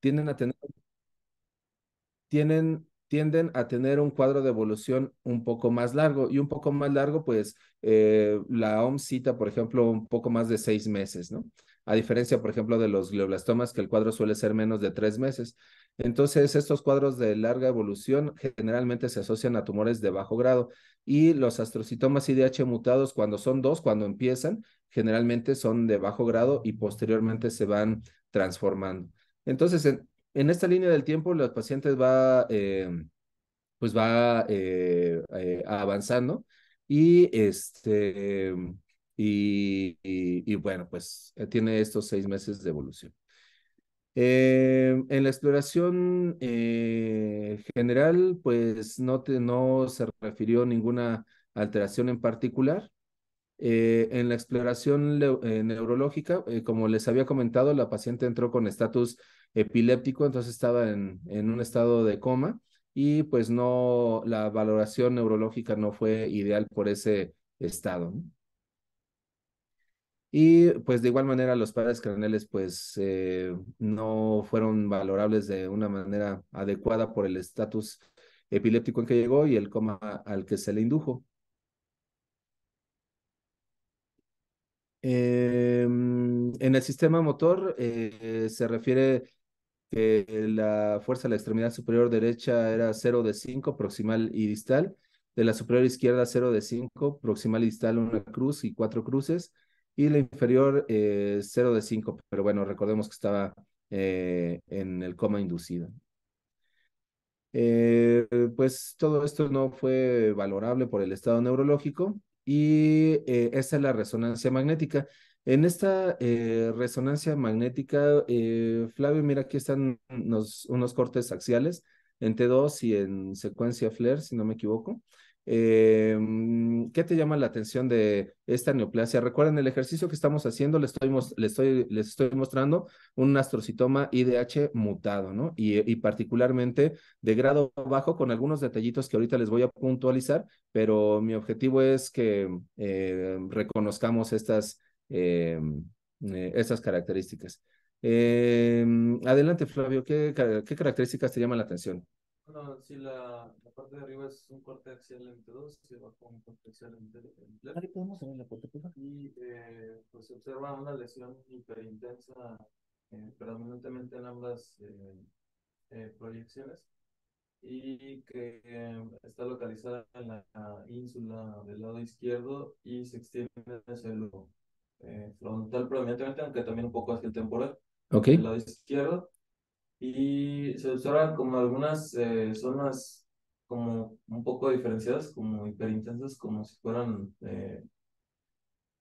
tienden a tener, tienen, tienden a tener un cuadro de evolución un poco más largo y un poco más largo, pues eh, la OMS cita, por ejemplo, un poco más de seis meses, ¿no? A diferencia, por ejemplo, de los glioblastomas, que el cuadro suele ser menos de tres meses. Entonces, estos cuadros de larga evolución generalmente se asocian a tumores de bajo grado y los astrocitomas IDH mutados, cuando son dos, cuando empiezan, generalmente son de bajo grado y posteriormente se van transformando. Entonces, en, esta línea del tiempo, los pacientes va, eh, pues va eh, eh, avanzando y este y, bueno, pues tiene estos seis meses de evolución. en la exploración general, pues no, se refirió ninguna alteración en particular. en la exploración neurológica, como les había comentado, la paciente entró con estatus epiléptico, entonces estaba en, en un estado de coma y pues no, la valoración neurológica no fue ideal por ese estado. Y pues de igual manera los padres craneales pues eh, no fueron valorables de una manera adecuada por el estatus epiléptico en que llegó y el coma al que se le indujo. Em, en el sistema motor eh, se refiere que la fuerza de la extremidad superior derecha era 0 de 5 proximal y distal, de la superior izquierda 0 de 5 proximal y distal una cruz y cuatro cruces, y la inferior eh, 0 de 5, pero bueno, recordemos que estaba eh, en el coma inducido. Eh, pues todo esto no fue valorable por el estado neurológico y eh, esa es la resonancia magnética. En esta eh, resonancia magnética, eh, Flavio, mira, aquí están unos, cortes axiales en T2 y en secuencia FLAIR, si no me equivoco. Em, ¿Qué te llama la atención de esta neoplasia? Recuerden el ejercicio que estamos haciendo, les estoy, estoy, les estoy mostrando un astrocitoma IDH mutado, ¿no? Y, y particularmente de grado bajo con algunos detallitos que ahorita les voy a puntualizar, pero mi objetivo es que eh, reconozcamos estas eh, eh, estas características. Eh, adelante, Flavio, ¿qué, ¿qué, características te llaman la atención? Bueno, si la, parte de arriba es un corte axial en dos, 2 si abajo un corte axial en dos. 3 Ahí podemos la puerta, Y eh, pues se observa una lesión hiperintensa eh, predominantemente en ambas proyecciones y que está localizada en la ínsula del lado izquierdo y se extiende hacia el frontal eh, predominantemente, aunque también un poco hacia el temporal. Ok. lado izquierdo. Y se observan como algunas eh, zonas como un poco diferenciadas, como hiperintensas, como si fueran eh,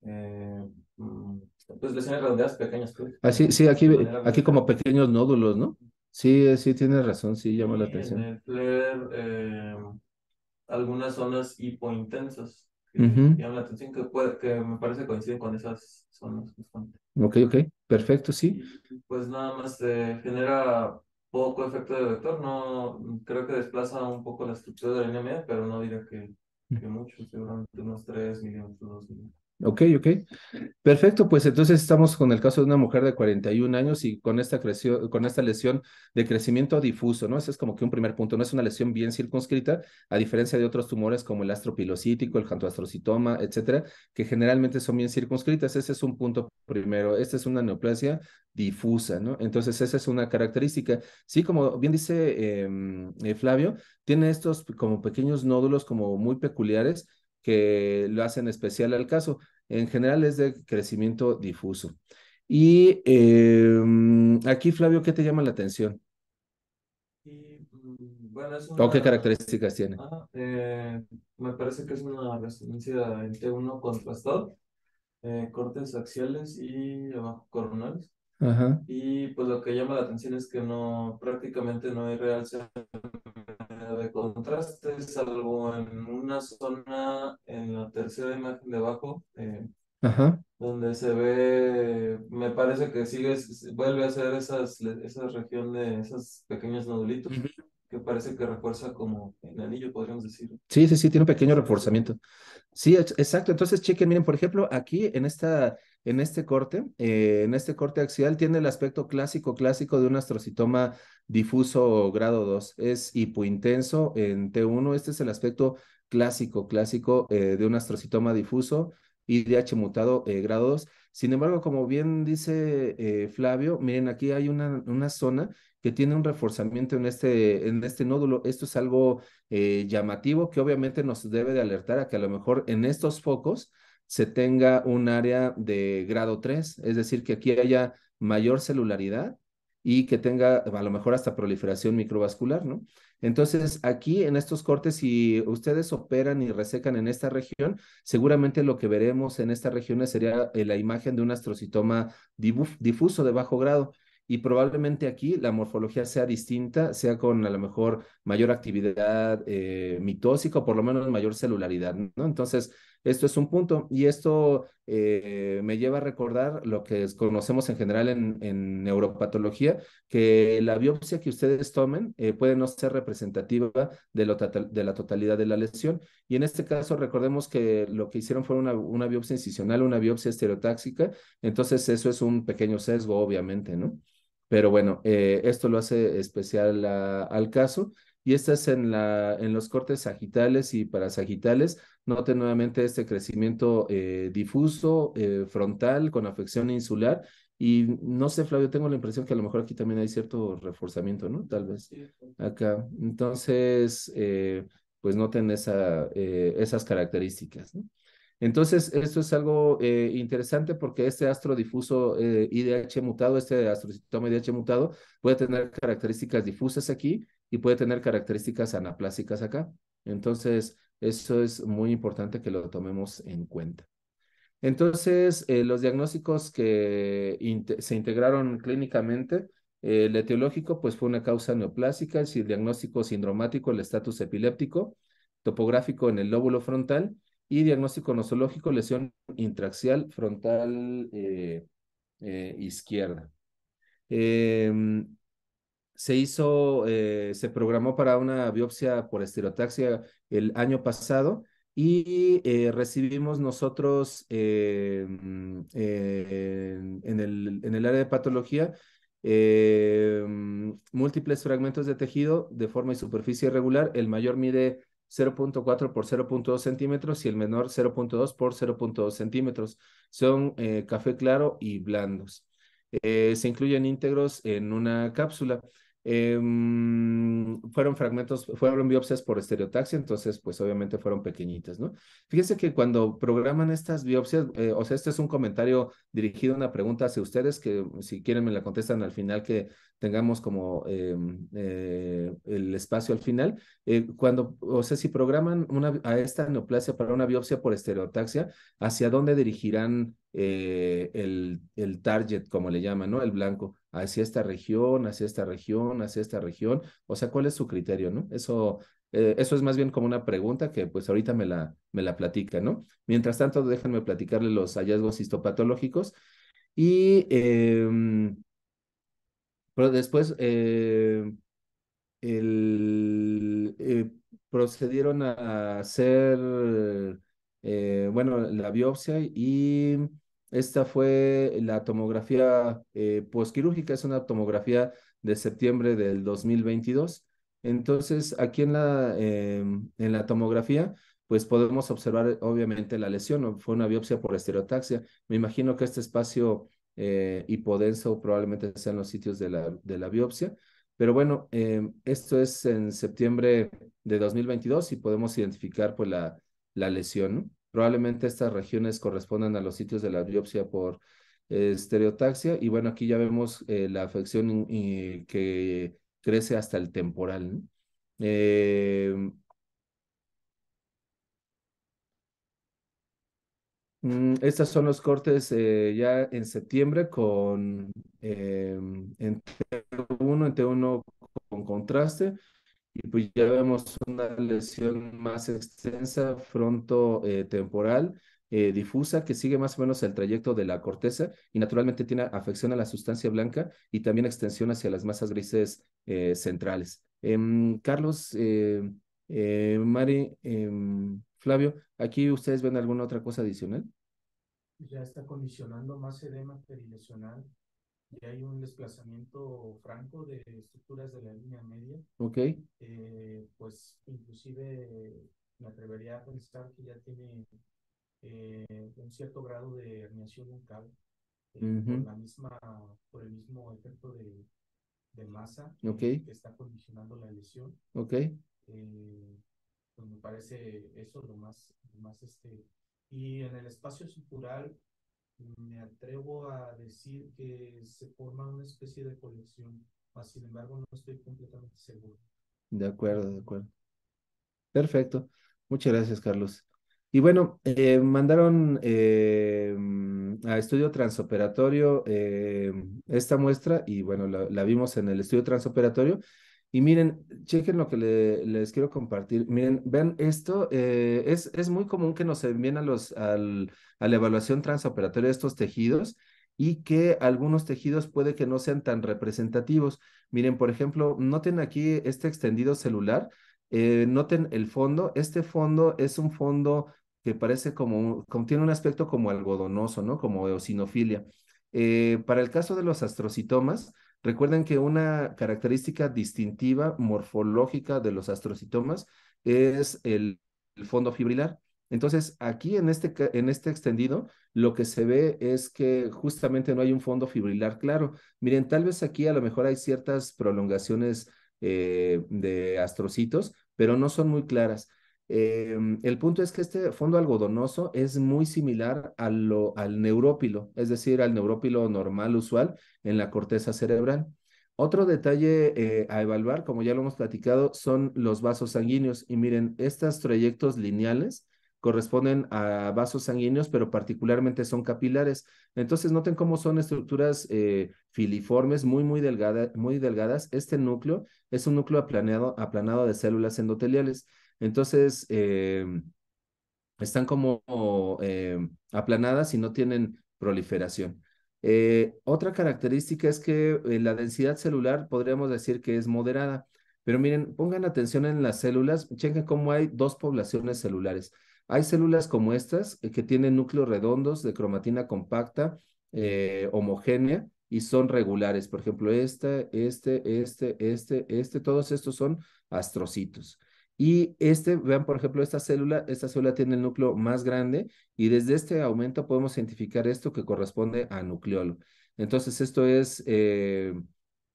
eh, mm, pues lesiones redondeadas pequeñas. Pues. Ah, sí, sí, aquí, aquí como pequeños nódulos, ¿no? Sí, eh, sí, tienes razón, sí, llama la atención. En algunas zonas hipointensas que la atención, que, puede, que me parece coinciden con esas zonas Ok, ok, perfecto, sí. Pues nada más eh, genera poco efecto de vector, no, creo que desplaza un poco la estructura de la línea media pero no diría que, mucho, seguramente unos 3 milímetros, 2 milímetros. Ok, ok. Perfecto, pues entonces estamos con el caso de una mujer de 41 años y con esta, creció, con esta lesión de crecimiento difuso, ¿no? Ese es como que un primer punto, no es una lesión bien circunscrita, a diferencia de otros tumores como el astropilocítico, el jantoastrocitoma, etcétera, que generalmente son bien circunscritas. Ese es un punto primero. Esta es una neoplasia difusa, ¿no? Entonces, esa es una característica. Sí, como bien dice em, eh, Flavio, tiene estos como pequeños nódulos como muy peculiares que lo hacen especial al caso. En general es de crecimiento difuso. Y em, aquí, Flavio, ¿qué te llama la atención? Mm, ¿O qué características tiene? Eh, me parece que es una resonancia en T1 contrastado, eh, cortes axiales y coronales. Y pues lo que llama la atención es que no prácticamente no hay realce de contraste, salvo en una zona en la tercera imagen de abajo, eh, donde se ve, me parece que sigue, vuelve a ser esas, esa región de esos pequeños nodulitos, que parece que refuerza como el anillo, podríamos decir. Sí, sí, sí, tiene un pequeño reforzamiento. Sí, exacto. Entonces, chequen, miren, por ejemplo, aquí en esta en este corte, eh, en este corte axial, tiene el aspecto clásico, clásico de un astrocitoma difuso grado 2. Es hipointenso en T1. Este es el aspecto clásico, clásico eh, de un astrocitoma difuso y H mutado eh, grado 2. Sin embargo, como bien dice Flavio, miren, aquí hay una, una zona que tiene un reforzamiento en este, en este nódulo. Esto es algo llamativo que obviamente nos debe de alertar a que a lo mejor en estos focos se tenga un área de grado 3, es decir, que aquí haya mayor celularidad y que tenga a lo mejor hasta proliferación microvascular, ¿no? Entonces, aquí en estos cortes, si ustedes operan y resecan en esta región, seguramente lo que veremos en esta región sería eh, la imagen de un astrocitoma difuso de bajo grado y probablemente aquí la morfología sea distinta, sea con a lo mejor mayor actividad eh, mitósica o por lo menos mayor celularidad, ¿no? Entonces, esto es un punto y esto eh, me lleva a recordar lo que conocemos en general en, neuropatología, que la biopsia que ustedes tomen eh, puede no ser representativa de, la totalidad de la lesión. Y en este caso recordemos que lo que hicieron fue una, biopsia incisional, una biopsia estereotáxica, entonces eso es un pequeño sesgo, obviamente, ¿no? Pero bueno, eh, esto lo hace especial al caso y estas en, la, en los cortes sagitales y parasagitales. Noten nuevamente este crecimiento eh, difuso, eh, frontal, con afección insular. Y no sé, Flavio, tengo la impresión que a lo mejor aquí también hay cierto reforzamiento, ¿no? Tal vez acá. Entonces, eh, pues noten esa, esas características, ¿no? Entonces, esto es algo interesante porque este astro difuso IDH mutado, este astrocitoma IDH mutado, puede tener características difusas aquí y puede tener características anaplásicas acá. Entonces, eso es muy importante que lo tomemos en cuenta. Entonces, eh, los diagnósticos que se integraron clínicamente, eh, el etiológico, pues fue una causa neoplásica, el diagnóstico sindromático, el estatus epiléptico, topográfico en el lóbulo frontal y diagnóstico nosológico, lesión intraxial frontal eh, eh izquierda. Em, se hizo, eh, se programó para una biopsia por esterotaxia el año pasado y eh, recibimos nosotros eh, mm, en, el, en, el, área de patología mm, múltiples fragmentos de tejido de forma y superficie irregular. El mayor mide 0.4 por 0.2 centímetros y el menor 0.2 por 0.2 centímetros. Son café claro y blandos. se incluyen íntegros en una cápsula. Em, fueron fragmentos, fueron biopsias por estereotaxia, entonces pues obviamente fueron pequeñitas, ¿no? Fíjense que cuando programan estas biopsias, eh, o sea, este es un comentario dirigido a una pregunta hacia ustedes que si quieren me la contestan al final que tengamos como em, eh, el espacio al final. Eh, cuando, o sea, si programan una, a esta neoplasia para una biopsia por estereotaxia, ¿hacia dónde dirigirán el, el target, como le llaman, ¿no? El blanco hacia esta región, hacia esta región, hacia esta región? O sea, ¿cuál es su criterio, no? Eso, eh, eso es más bien como una pregunta que pues ahorita me la, me la platica, ¿no? Mientras tanto, déjenme platicarle los hallazgos histopatológicos y... Em, pero después eh, el, eh, procedieron a hacer, bueno, la biopsia y esta fue la tomografía eh, posquirúrgica, es una tomografía de septiembre del 2022. Entonces, aquí en la, eh, en la tomografía, pues podemos observar obviamente la lesión, fue una biopsia por estereotaxia. Me imagino que este espacio eh, hipodenso probablemente sean los sitios de la, de la biopsia. Pero bueno, esto es en septiembre de 2022 y podemos identificar pues la, la lesión. ¿no? Probablemente estas regiones correspondan a los sitios de la biopsia por estereotaxia y bueno, aquí ya vemos eh, la afección que crece hasta el temporal. Eh, mm, estos son los cortes eh, ya en septiembre con en T1, en T1 con contraste y pues ya vemos una lesión más extensa, frontotemporal, eh, eh, difusa, que sigue más o menos el trayecto de la corteza y naturalmente tiene afección a la sustancia blanca y también extensión hacia las masas grises eh, centrales. Em, Carlos, Mari, em, Flavio, ¿aquí ustedes ven alguna otra cosa adicional? Ya está condicionando más edema perilesional y hay un desplazamiento franco de estructuras de la línea media. Ok. Eh, pues inclusive me atrevería a pensar que ya tiene eh, un cierto grado de herniación vocal eh, por, la misma, por el mismo efecto de, de masa que está condicionando la lesión. Ok. Eh, pues me parece eso lo más, lo más este. Y en el espacio sutural me atrevo a decir que se forma una especie de colección, sin embargo no estoy completamente seguro. De acuerdo, de acuerdo. Perfecto. Muchas gracias, Carlos. Y bueno, eh, mandaron eh, a estudio transoperatorio eh, esta muestra y bueno, la, la, vimos en el estudio transoperatorio y miren, chequen lo que les quiero compartir. Miren, ven esto, eh, es, es muy común que nos envíen a, los, a la evaluación transoperatoria de estos tejidos y que algunos tejidos puede que no sean tan representativos. Miren, por ejemplo, noten aquí este extendido celular, eh, noten el fondo, este fondo es un fondo que parece como, contiene tiene un aspecto como algodonoso, ¿no? Como eosinofilia. Eh, para el caso de los astrocitomas, Recuerden que una característica distintiva morfológica de los astrocitomas es el, fondo fibrilar. Entonces, aquí en este, en este extendido, lo que se ve es que justamente no hay un fondo fibrilar claro. Miren, tal vez aquí a lo mejor hay ciertas prolongaciones eh, de astrocitos, pero no son muy claras. Em, el punto es que este fondo algodonoso es muy similar al neurópilo, es decir, al neurópilo normal usual en la corteza cerebral. Otro detalle eh, a evaluar, como ya lo hemos platicado, son los vasos sanguíneos. Y miren, estos trayectos lineales corresponden a vasos sanguíneos, pero particularmente son capilares. Entonces, noten cómo son estructuras eh, filiformes, muy, muy, muy delgadas. Este núcleo es un núcleo aplanado de células endoteliales. Entonces, eh, están como eh, aplanadas y no tienen proliferación. Eh, otra característica es que la densidad celular podríamos decir que es moderada, pero miren, pongan atención en las células, chequen cómo hay dos poblaciones celulares. Hay células como estas que tienen núcleos redondos de cromatina compacta, homogénea y son regulares. Por ejemplo, este, este, este, este, este, todos estos son astrocitos. Y este, vean, por ejemplo, esta célula, esta célula tiene el núcleo más grande y desde este aumento podemos identificar esto que corresponde a nucleolo. Entonces, esto es eh,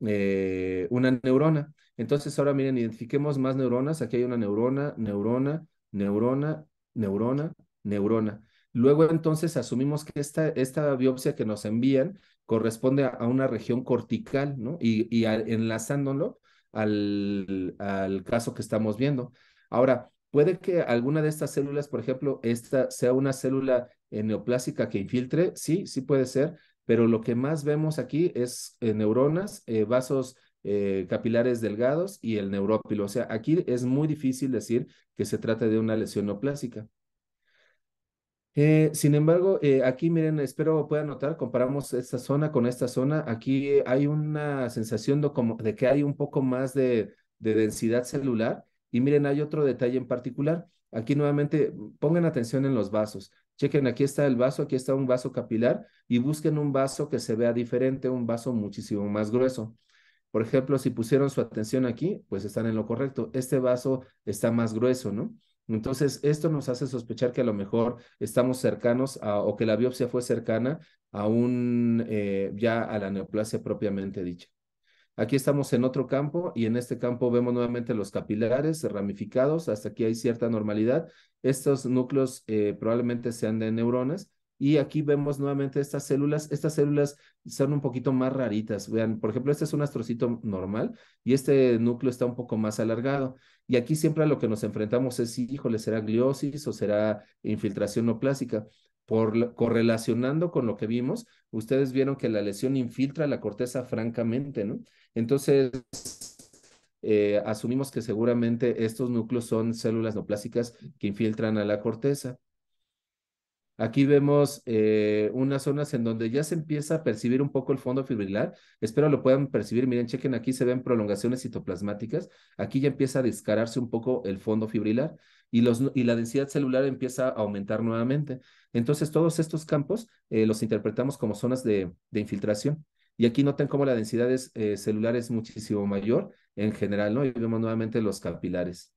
eh, una neurona. Entonces, ahora miren, identifiquemos más neuronas. Aquí hay una neurona, neurona, neurona, neurona, neurona. Luego, entonces, asumimos que esta, esta biopsia que nos envían corresponde a, una región cortical, ¿no? Y, enlazándolo, al, al caso que estamos viendo. Ahora, puede que alguna de estas células, por ejemplo, esta sea una célula eh, neoplásica que infiltre, sí, sí puede ser, pero lo que más vemos aquí es eh, neuronas, eh, vasos capilares delgados y el neurópilo. O sea, aquí es muy difícil decir que se trata de una lesión neoplásica. Eh, sin embargo, eh, aquí miren, espero puedan notar, comparamos esta zona con esta zona. Aquí eh, hay una sensación de, que hay un poco más de, de, densidad celular. Y miren, hay otro detalle en particular. Aquí nuevamente pongan atención en los vasos. Chequen, aquí está el vaso, aquí está un vaso capilar y busquen un vaso que se vea diferente, un vaso muchísimo más grueso. Por ejemplo, si pusieron su atención aquí, pues están en lo correcto. Este vaso está más grueso, ¿no? Entonces, esto nos hace sospechar que a lo mejor estamos cercanos o que la biopsia fue cercana a un, eh, ya a la neoplasia propiamente dicha. Aquí estamos en otro campo y en este campo vemos nuevamente los capilares ramificados, hasta aquí hay cierta normalidad. Estos núcleos eh, probablemente sean de neuronas y aquí vemos nuevamente estas células. Estas células son un poquito más raritas. Vean, por ejemplo, este es un astrocito normal y este núcleo está un poco más alargado. Y aquí siempre a lo que nos enfrentamos es, si, híjole, ¿será gliosis o será infiltración no plástica. Por, correlacionando con lo que vimos, ustedes vieron que la lesión infiltra la corteza francamente, ¿no? Entonces, eh, asumimos que seguramente estos núcleos son células no que infiltran a la corteza. Aquí vemos eh, unas zonas en donde ya se empieza a percibir un poco el fondo fibrilar. Espero lo puedan percibir. Miren, chequen aquí, se ven prolongaciones citoplasmáticas. Aquí ya empieza a descararse un poco el fondo fibrilar y, la densidad celular empieza a aumentar nuevamente. Entonces, todos estos campos eh, los interpretamos como zonas de, infiltración. Y aquí noten cómo la densidad eh, celular es muchísimo mayor en general, ¿no? Y vemos nuevamente los capilares.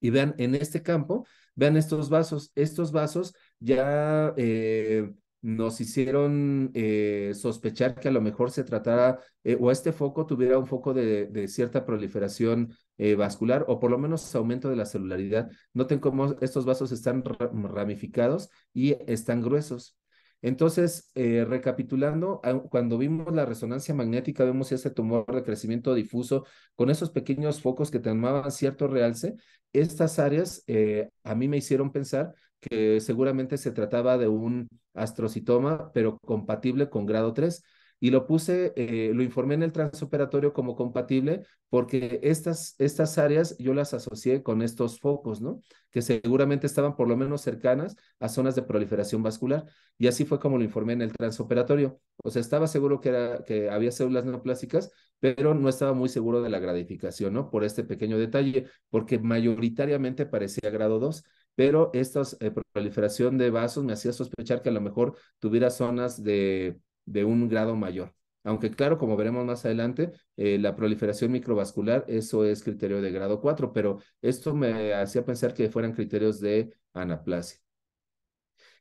Y vean, en este campo, vean estos vasos. Estos vasos ya eh, nos hicieron eh, sospechar que a lo mejor se tratara eh, o este foco tuviera un foco de, cierta proliferación vascular o por lo menos aumento de la celularidad. Noten cómo estos vasos están ramificados y están gruesos. Entonces, eh, recapitulando, ah, cuando vimos la resonancia magnética, vemos ese tumor de crecimiento difuso con esos pequeños focos que tomaban cierto realce. Estas áreas eh, a mí me hicieron pensar que seguramente se trataba de un astrocitoma, pero compatible con grado 3 y lo puse, eh, lo informé en el transoperatorio como compatible porque estas, estas áreas yo las asocié con estos focos, ¿no? Que seguramente estaban por lo menos cercanas a zonas de proliferación vascular y así fue como lo informé en el transoperatorio. O sea, estaba seguro que, era, que había células neoplásicas, pero no estaba muy seguro de la gradificación, ¿no? Por este pequeño detalle, porque mayoritariamente parecía grado 2 pero esta eh, proliferación de vasos me hacía sospechar que a lo mejor tuviera zonas de de un grado mayor. Aunque claro, como veremos más adelante, eh, la proliferación microvascular, eso es criterio de grado 4, pero esto me hacía pensar que fueran criterios de anaplasia.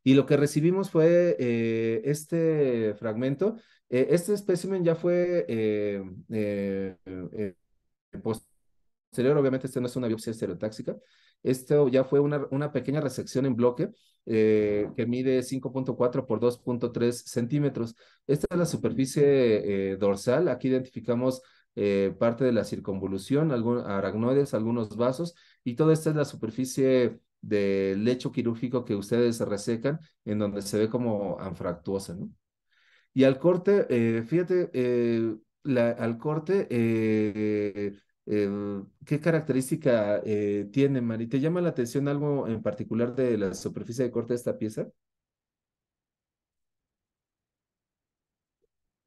Y lo que recibimos fue eh, este fragmento. Eh, este espécimen ya fue posterior, obviamente, esta no es una biopsia estereotáxica. Esto ya fue una, una pequeña resección en bloque eh, que mide 5.4 por 2.3 centímetros. Esta es la superficie eh, dorsal. Aquí identificamos eh, parte de la circunvolución, algunos aracnoides, algunos vasos, y toda esta es la superficie del lecho quirúrgico que ustedes resecan, en donde se ve como anfractuosa, ¿no? Y al corte, fíjate, la, al corte, Em, ¿Qué característica eh, tiene, Mari? ¿Te llama la atención algo en particular de la superficie de corte de esta pieza?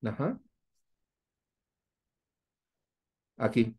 Ajá. Aquí.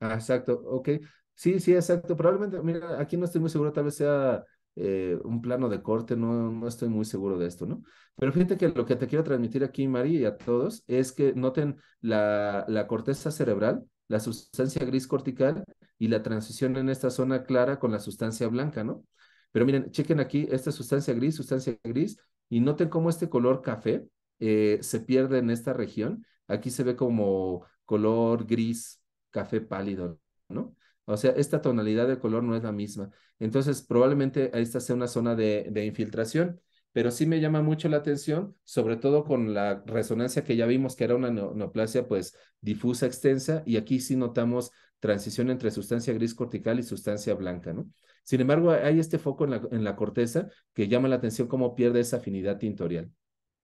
Ah, exacto, ok. Sí, sí, exacto. Probablemente, mira, aquí no estoy muy seguro, tal vez sea eh, un plano de corte, no, no estoy muy seguro de esto, ¿no? Pero fíjate que lo que te quiero transmitir aquí, Mari, y a todos, es que noten la, la corteza cerebral, la sustancia gris cortical y la transición en esta zona clara con la sustancia blanca, ¿no? Pero miren, chequen aquí, esta sustancia gris, sustancia gris, y noten cómo este color café eh, se pierde en esta región. Aquí se ve como color gris, café pálido, ¿no? O sea, esta tonalidad de color no es la misma. Entonces, probablemente esta sea una zona de infiltración pero sí me llama mucho la atención, sobre todo con la resonancia que ya vimos que era una neoplasia pues difusa, extensa, y aquí sí notamos transición entre sustancia gris cortical y sustancia blanca, ¿no? Sin embargo, hay este foco en la, corteza que llama la atención cómo pierde esa afinidad tintorial.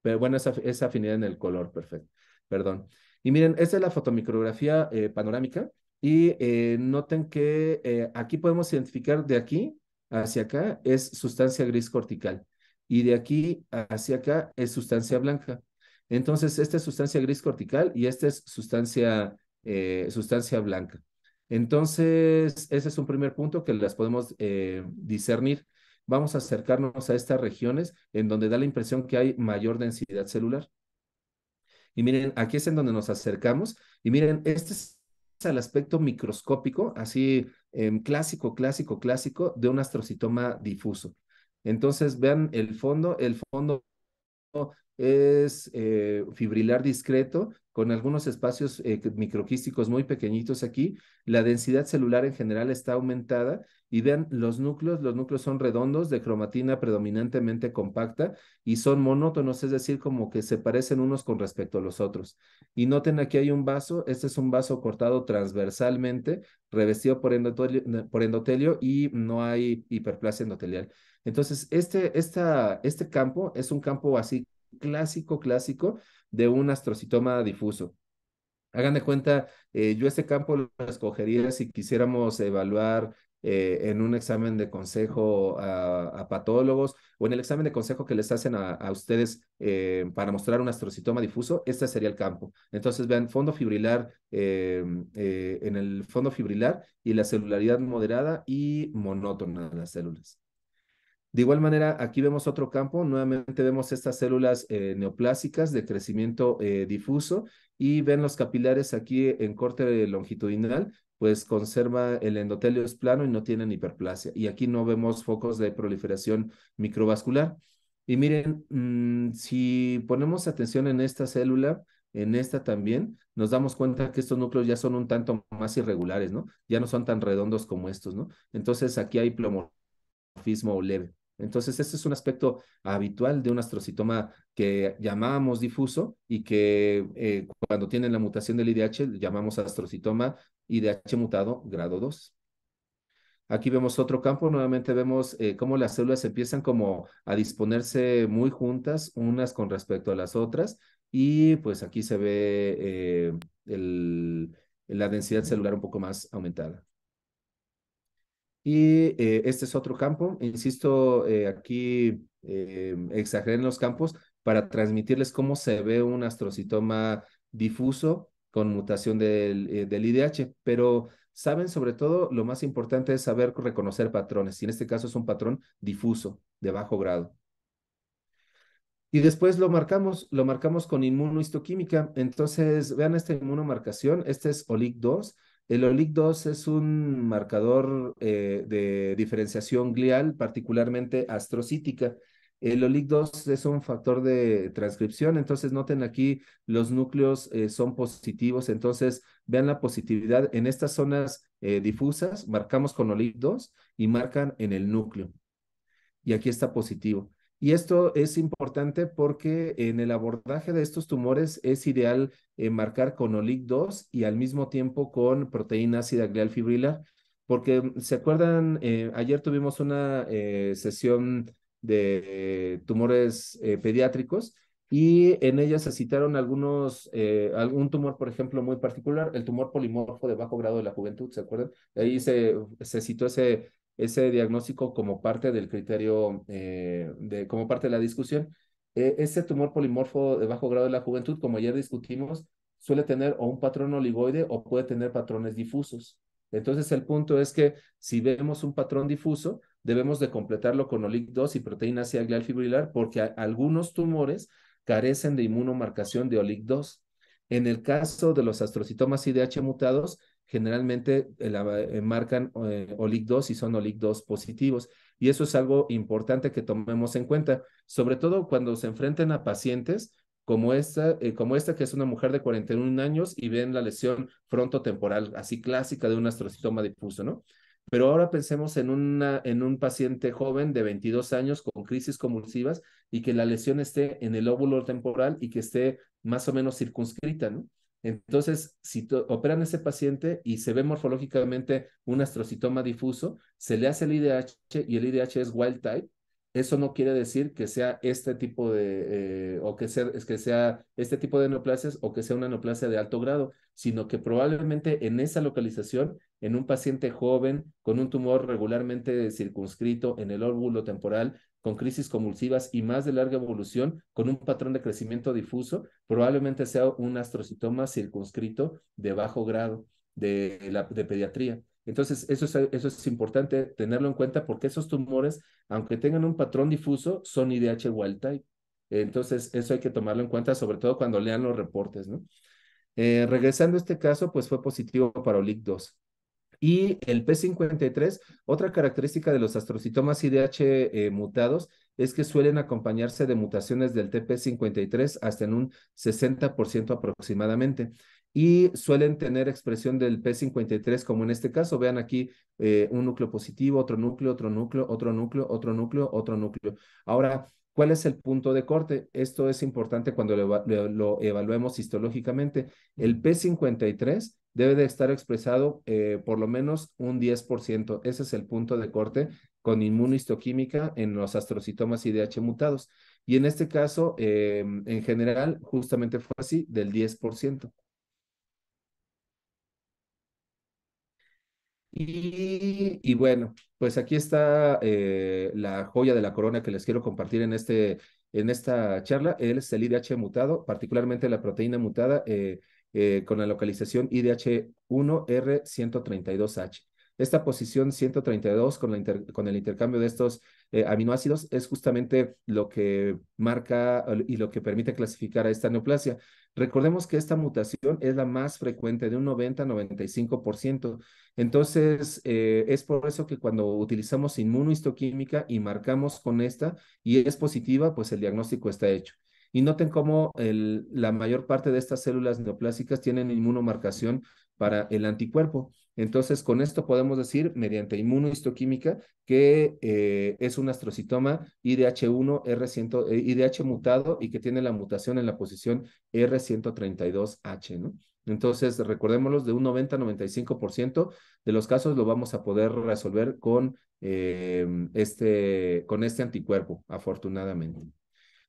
Pero bueno, esa, afinidad en el color, perfecto, perdón. Y miren, esta es la fotomicrografía eh, panorámica y eh, noten que eh, aquí podemos identificar de aquí hacia acá es sustancia gris cortical y de aquí hacia acá es sustancia blanca. Entonces, esta es sustancia gris cortical y esta es sustancia, eh, sustancia blanca. Entonces, ese es un primer punto que las podemos eh, discernir. Vamos a acercarnos a estas regiones en donde da la impresión que hay mayor densidad celular. Y miren, aquí es en donde nos acercamos. Y miren, este es el aspecto microscópico, así em, clásico, clásico, clásico de un astrocitoma difuso. Entonces, vean el fondo, el fondo es eh, fibrilar discreto con algunos espacios eh, microquísticos muy pequeñitos aquí. La densidad celular en general está aumentada y vean los núcleos, los núcleos son redondos de cromatina predominantemente compacta y son monótonos, es decir, como que se parecen unos con respecto a los otros. Y noten aquí hay un vaso, este es un vaso cortado transversalmente, revestido por endotelio y no hay hiperplasia endotelial. Entonces, este, este campo es un campo así clásico, clásico de un astrocitoma difuso. Hagan de cuenta, eh, yo este campo lo escogería si quisiéramos evaluar eh, en un examen de consejo a, patólogos o en el examen de consejo que les hacen a, ustedes eh, para mostrar un astrocitoma difuso, este sería el campo. Entonces vean fondo fibrilar, en el fondo fibrilar y la celularidad moderada y monótona de las células. De igual manera, aquí vemos otro campo, nuevamente vemos estas células eh, neoplásicas de crecimiento eh, difuso y ven los capilares aquí en corte longitudinal, pues conserva el endotelio es plano y no tienen hiperplasia. Y aquí no vemos focos de proliferación microvascular. Y miren, mm, si ponemos atención en esta célula, en esta también, nos damos cuenta que estos núcleos ya son un tanto más irregulares, ¿no? Ya no son tan redondos como estos, ¿no? Entonces aquí hay plomorfismo leve. Entonces, este es un aspecto habitual de un astrocitoma que llamamos difuso y que eh, cuando tienen la mutación del IDH llamamos astrocitoma IDH mutado grado 2. Aquí vemos otro campo, nuevamente vemos eh, cómo las células empiezan como a disponerse muy juntas, unas con respecto a las otras, y pues aquí se ve eh, la densidad celular un poco más aumentada. Y eh, este es otro campo, insisto, eh, aquí eh, en los campos para transmitirles cómo se ve un astrocitoma difuso con mutación del, eh, del IDH, pero saben sobre todo, lo más importante es saber reconocer patrones, y en este caso es un patrón difuso, de bajo grado. Y después lo marcamos, lo marcamos con inmunohistoquímica. Entonces, vean esta inmunomarcación, este es OLIC2, el OLIC2 es un marcador eh, de diferenciación glial, particularmente astrocítica. El OLIC2 es un factor de transcripción, entonces noten aquí los núcleos eh, son positivos, entonces vean la positividad en estas zonas eh, difusas, marcamos con OLIC2 y marcan en el núcleo. Y aquí está positivo. Y esto es importante porque en el abordaje de estos tumores es ideal eh, marcar con OLIC2 y al mismo tiempo con proteína ácida glial fibrilar, porque mm, se acuerdan, eh, ayer tuvimos una eh, sesión de tumores pediátricos y en ella se citaron algunos, algún tumor, por ejemplo, muy particular, el tumor polimorfo de bajo grado de la juventud, ¿se acuerdan? Ahí se, se citó ese, ese diagnóstico como parte del criterio, eh, de, como parte de la discusión. E, ese tumor polimorfo de bajo grado de la juventud, como ya discutimos, suele tener o un patrón oligoide o puede tener patrones difusos. Entonces el punto es que si vemos un patrón difuso, debemos de completarlo con olig 2 y proteína C glial fibrilar porque algunos tumores carecen de inmunomarcación de olig 2 En el caso de los astrocitomas IDH mutados, generalmente eh, eh, marcan eh, olig 2 y son OLIC2 positivos. Y eso es algo importante que tomemos en cuenta, sobre todo cuando se enfrenten a pacientes como esta, como esta que es una mujer de 41 años y ven la lesión frontotemporal, así clásica de un astrocitoma difuso, ¿no? Pero ahora pensemos en, una, en un paciente joven de 22 años con crisis convulsivas y que la lesión esté en el óvulo temporal y que esté más o menos circunscrita, ¿no? Entonces, si operan ese paciente y se ve morfológicamente un astrocitoma difuso, se le hace el IDH y el IDH es wild type, eso no quiere decir que sea este tipo de, eh, o que sea, es que sea este tipo de neoplasias o que sea una neoplasia de alto grado, sino que probablemente en esa localización, en un paciente joven con un tumor regularmente circunscrito en el óvulo temporal, con crisis convulsivas y más de larga evolución, con un patrón de crecimiento difuso, probablemente sea un astrocitoma circunscrito de bajo grado de pediatría. Entonces, eso es, eso es importante tenerlo en cuenta porque esos tumores, aunque tengan un patrón difuso, son IDH wild type. Entonces, eso hay que tomarlo en cuenta, sobre todo cuando lean los reportes, ¿no? Eh, regresando a este caso, pues fue positivo para OLIC2. Y el P53, otra característica de los astrocitomas IDH eh, mutados es que suelen acompañarse de mutaciones del TP53 hasta en un 60% aproximadamente y suelen tener expresión del P53, como en este caso. Vean aquí eh, un núcleo positivo, otro núcleo, otro núcleo, otro núcleo, otro núcleo, otro núcleo. Ahora, ¿cuál es el punto de corte? Esto es importante cuando lo, evaluemos histológicamente. El P53 debe de estar expresado eh, por lo menos un 10%. Ese es el punto de corte con inmunohistoquímica en los astrocitomas IDH mutados. Y en este caso, eh, en general, justamente fue así, del 10%. Y, bueno, pues aquí está eh, la joya de la corona que les quiero compartir en, este, en esta charla. es el IDH mutado, particularmente la proteína mutada eh, eh, con la localización IDH1R132H. Esta posición 132 con, con el intercambio de estos eh, aminoácidos es justamente lo que marca y lo que permite clasificar a esta neoplasia. Recordemos que esta mutación es la más frecuente, de un 90-95%. Entonces, eh, es por eso que cuando utilizamos inmunohistoquímica y marcamos con esta y es positiva, pues el diagnóstico está hecho. Y noten cómo la mayor parte de estas células neoplásicas tienen inmunomarcación para el anticuerpo. Entonces, con esto podemos decir, mediante inmunohistoquímica, que eh, es un astrocitoma IDH1 r IDH eh, mutado y que tiene la mutación en la posición R132H, ¿no? Entonces, recordémoslos, de un 90-95% de los casos lo vamos a poder resolver con, eh, este, con este anticuerpo, afortunadamente.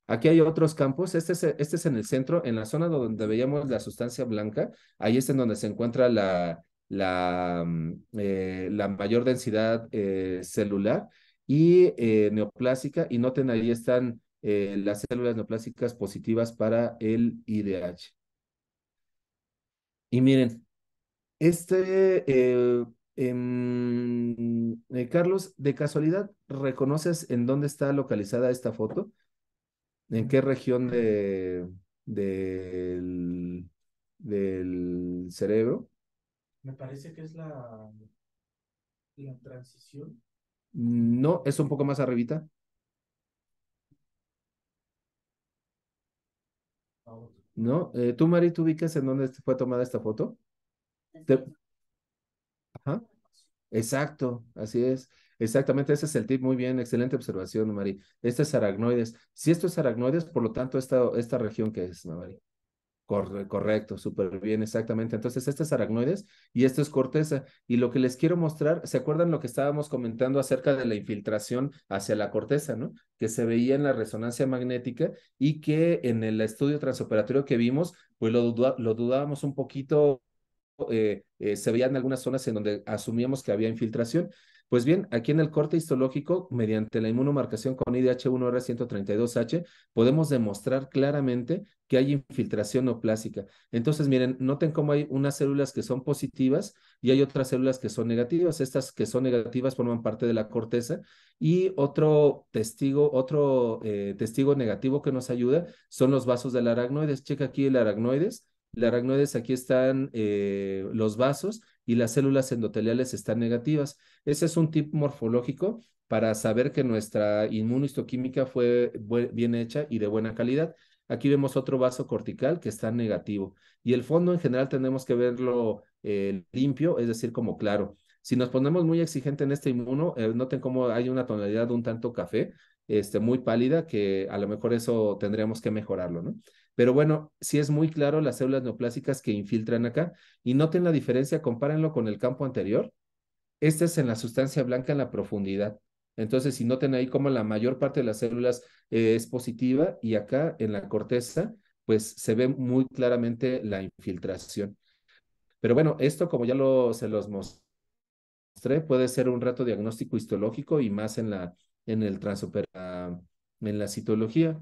Aquí hay otros campos. Este este es en el centro, en la zona donde veíamos la sustancia blanca. Ahí es en donde se encuentra la, Mm, eh, la, mayor densidad eh, celular y eh, neoplásica, y noten ahí están las células neoplásicas positivas para el IDH. Y miren, este, em, Carlos, ¿de casualidad reconoces en dónde está localizada esta foto? ¿En qué región de, del cerebro? Me parece que es la, la transición. No, es un poco más arribita. ¿No? Eh, ¿Tú, Mari, tú ubicas en dónde fue tomada esta foto? Ajá. Exacto, así es. Exactamente, ese es el tip. Muy bien, excelente observación, Mari. Este es aracnoides. Si esto es aracnoides, por lo tanto, esta, esta región que es, Mari? correcto, súper bien, exactamente. Entonces, este es aracnoides y esto es corteza. Y lo que les quiero mostrar, ¿se acuerdan lo que estábamos comentando acerca de la infiltración hacia la corteza, no? Que se veía en la resonancia magnética y que en el estudio transoperatorio que vimos, pues lo, dudábamos un poquito eh, eh, se veía se veían algunas zonas en donde asumíamos que había infiltración. Pues bien, aquí en el corte histológico, mediante la inmunomarcación con IDH1R132H, podemos demostrar claramente que hay infiltración neoplásica. Entonces, miren, noten cómo hay unas células que son positivas y hay otras células que son negativas. Estas que son negativas forman parte de la corteza y otro testigo, otro eh, testigo negativo que nos ayuda son los vasos del aracnoides. Checa aquí el aracnoides. El aracnoides, aquí están eh, los vasos y las células endoteliales están negativas. Ese es un tip morfológico para saber que nuestra inmunohistoquímica fue bien hecha y de buena calidad. Aquí vemos otro vaso cortical que está negativo. Y el fondo en general tenemos que verlo eh, limpio, es decir, como claro. Si nos ponemos muy exigente en este inmuno, eh, noten cómo hay una tonalidad un tanto café, este, muy pálida, que a lo mejor eso tendríamos que mejorarlo, ¿no? Pero bueno, si es muy claro las células neoplásicas que infiltran acá. Y noten la diferencia, compárenlo con el campo anterior. Esta es en la sustancia blanca en la profundidad. Entonces, si noten ahí como la mayor parte de las células eh, es positiva y acá en la corteza, pues se ve muy claramente la infiltración. Pero bueno, esto como ya lo, se los mostré, puede ser un rato diagnóstico histológico y más en, la, en el transopera, en la citología.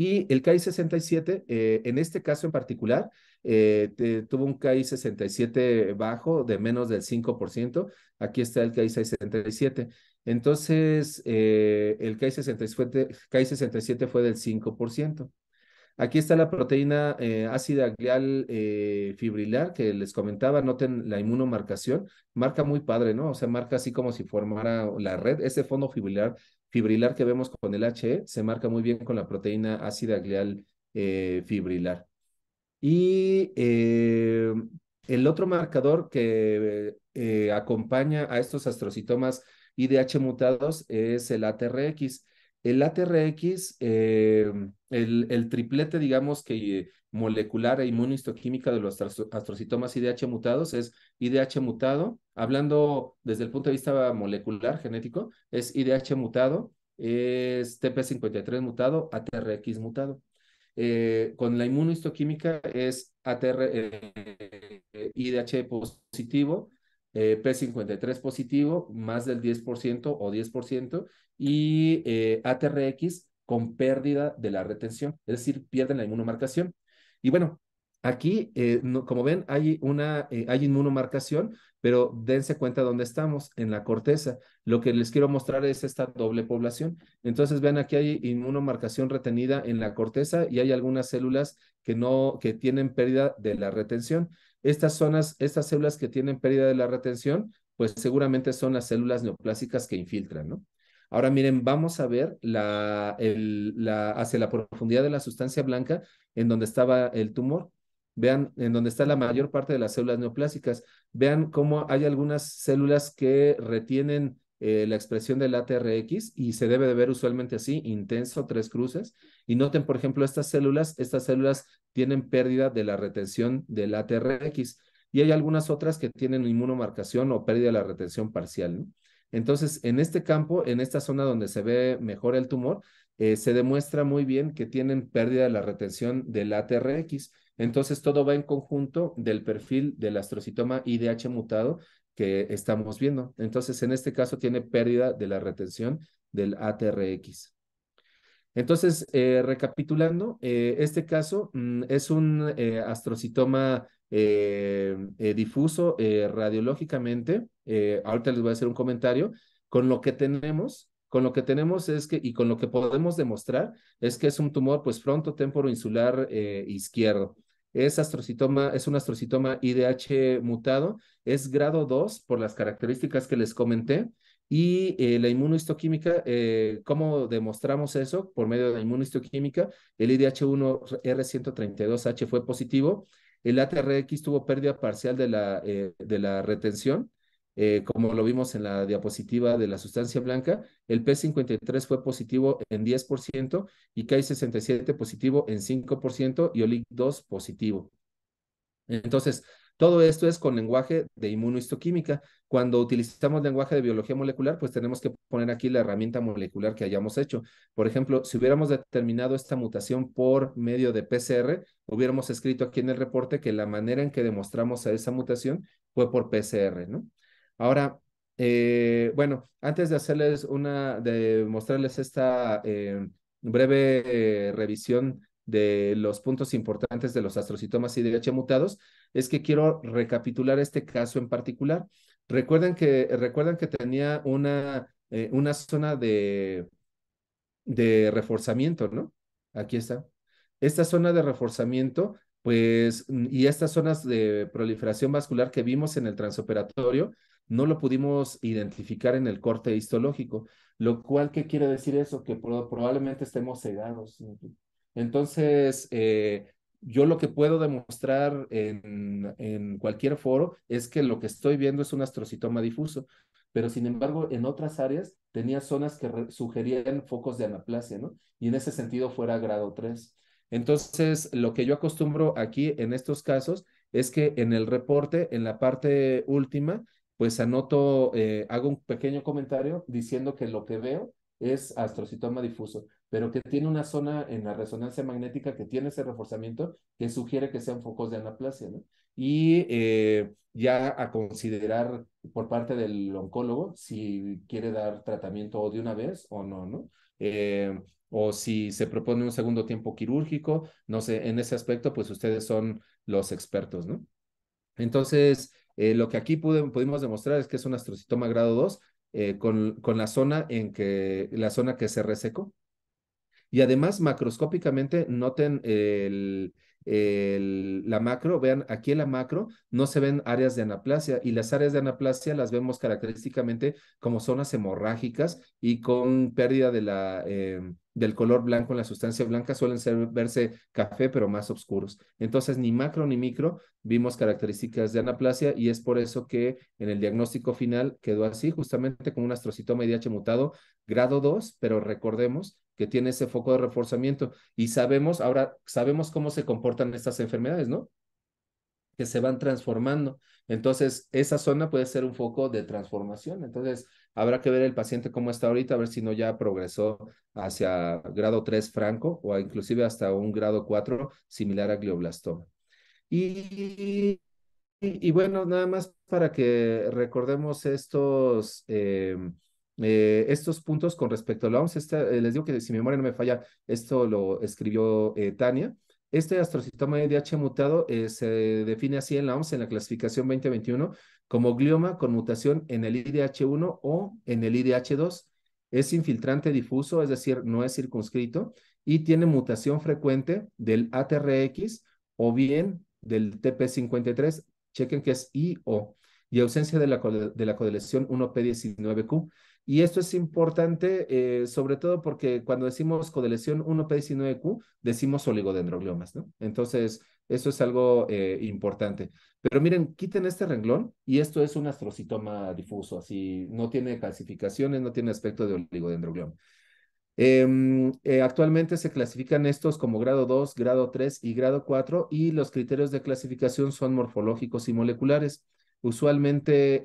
Y el Ki 67, eh, en este caso en particular, eh, tuvo un Ki 67 bajo de menos del 5%. Aquí está el Ki 67. Entonces, eh, el Ki 67, fue del 5%. Aquí está la proteína ácida glial fibrilar que les comentaba. Noten la inmunomarcación. Marca muy padre, ¿no? O sea, marca así como si formara la red. Ese fondo fibrilar fibrilar que vemos con el HE se marca muy bien con la proteína ácida glial eh, fibrilar. Y eh, el otro marcador que eh, acompaña a estos astrocitomas IDH mutados es el ATRX. El ATRX, el, el, triplete, digamos, que molecular e inmunohistoquímica de los astrocitomas IDH mutados es IDH mutado, hablando desde el punto de vista molecular genético, es IDH mutado, es TP53 mutado, ATRX mutado. Eh, con la inmunohistoquímica es ATR, IDH eh, positivo, eh, P53 positivo, más del 10% o 10%, y ATRX con pérdida de la retención, es decir, pierden la inmunomarcación. Y bueno, Aquí, eh, como ven, hay una eh, hay inmunomarcación, pero dense cuenta dónde estamos, en la corteza. Lo que les quiero mostrar es esta doble población. Entonces, vean aquí hay inmunomarcación retenida en la corteza y hay algunas células que no, que tienen pérdida de la retención. Estas zonas, estas células que tienen pérdida de la retención, pues seguramente son las células neoplásicas que infiltran, ¿no? Ahora miren, vamos a ver la, hacia la profundidad de la sustancia blanca en donde estaba el tumor. Vean en donde está la mayor parte de las células neoplásicas. Vean cómo hay algunas células que retienen eh, la expresión del ATRX y se debe de ver usualmente así, intenso, tres cruces. Y noten, por ejemplo, estas células, estas células tienen pérdida de la retención del ATRX y hay algunas otras que tienen inmunomarcación o pérdida de la retención parcial. ¿no? Entonces, en este campo, en esta zona donde se ve mejor el tumor, eh, se demuestra muy bien que tienen pérdida de la retención del ATRX. Entonces, todo va en conjunto del perfil del astrocitoma IDH mutado que estamos viendo. Entonces, en este caso, tiene pérdida de la retención del ATRX. Entonces, eh, recapitulando, eh, este caso mm, es un astrocitoma eh, eh, difuso eh, radiológicamente, ahorita les voy a hacer un comentario, con lo que tenemos, con lo que tenemos es que, y con lo que podemos demostrar, es que es un tumor pues insular izquierdo. Es astrocitoma, es un astrocitoma IDH mutado, es grado 2 por las características que les comenté, y la inmunohistoquímica, eh, ¿cómo demostramos eso? Por medio de la inmunohistoquímica, el IDH1R132H fue positivo el ATRX tuvo pérdida parcial de la, eh, de la retención, eh, como lo vimos en la diapositiva de la sustancia blanca. El P53 fue positivo en 10% y K67 positivo en 5% y OLIC2 positivo. Entonces, todo esto es con lenguaje de inmunohistoquímica. Cuando utilizamos lenguaje de biología molecular, pues tenemos que poner aquí la herramienta molecular que hayamos hecho. Por ejemplo, si hubiéramos determinado esta mutación por medio de PCR, hubiéramos escrito aquí en el reporte que la manera en que demostramos a esa mutación fue por PCR, ¿no? Ahora, eh, bueno, antes de hacerles una, de mostrarles esta eh, breve eh, revisión de los puntos importantes de los astrocitomas IDH mutados es que quiero recapitular este caso en particular. Recuerden que, que tenía una, eh, una zona de, de reforzamiento, ¿no? Aquí está. Esta zona de reforzamiento pues, y estas zonas de proliferación vascular que vimos en el transoperatorio, no lo pudimos identificar en el corte histológico, lo cual, ¿qué quiere decir eso? Que probablemente estemos cegados. Entonces, eh, yo lo que puedo demostrar en, cualquier foro es que lo que estoy viendo es un astrocitoma difuso, pero sin embargo en otras áreas tenía zonas que sugerían focos de anaplasia, ¿no? Y en ese sentido fuera grado 3. Entonces, lo que yo acostumbro aquí en estos casos es que en el reporte, en la parte última, pues anoto, eh, hago un pequeño comentario diciendo que lo que veo es astrocitoma difuso pero que tiene una zona en la resonancia magnética que tiene ese reforzamiento que sugiere que sean focos de anaplasia, ¿no? Y eh, ya a considerar por parte del oncólogo si quiere dar tratamiento de una vez o no, ¿no? Eh, o si se propone un segundo tiempo quirúrgico, no sé, en ese aspecto, pues ustedes son los expertos, ¿no? Entonces, eh, lo que aquí pudimos demostrar es que es un astrocitoma grado 2 con, con la zona en que, la zona que se resecó, y además, macroscópicamente, noten el, la macro, vean aquí en la macro, no se ven áreas de anaplasia y las áreas de anaplasia las vemos característicamente como zonas hemorrágicas y con pérdida de la, eh, del color blanco en la sustancia blanca, suelen ser, verse café pero más oscuros. Entonces, ni macro ni micro vimos características de anaplasia y es por eso que en el diagnóstico final quedó así, justamente con un astrocitoma IDH mutado grado 2, pero recordemos que tiene ese foco de reforzamiento. Y sabemos, ahora sabemos cómo se comportan estas enfermedades, ¿no? Que se van transformando. Entonces, esa zona puede ser un foco de transformación. Entonces, habrá que ver el paciente cómo está ahorita, a ver si no ya progresó hacia grado 3 franco o inclusive hasta un grado 4 similar a glioblastoma. Y, y, bueno, nada más para que recordemos estos... Em, eh, estos puntos con respecto a la OMS, les digo que si mi memoria no me falla, esto lo escribió eh, Tania. Este astrocitoma IDH mutado eh, se define así en la OMS en la clasificación 2021 como glioma con mutación en el IDH1 o en el IDH2. Es infiltrante difuso, es decir, no es circunscrito y tiene mutación frecuente del ATRX o bien del TP53, chequen que es I o, y ausencia de la, de la 1P19Q. Y esto es importante, eh, sobre todo porque cuando decimos codelesión 1P19Q, decimos oligodendrogliomas, ¿no? Entonces, eso es algo eh, importante. Pero miren, quiten este renglón y esto es un astrocitoma difuso, así no tiene calcificaciones, no tiene aspecto de oligodendroglioma. Em, eh, actualmente se clasifican estos como grado 2, grado 3 y grado 4 y los criterios de clasificación son morfológicos y moleculares usualmente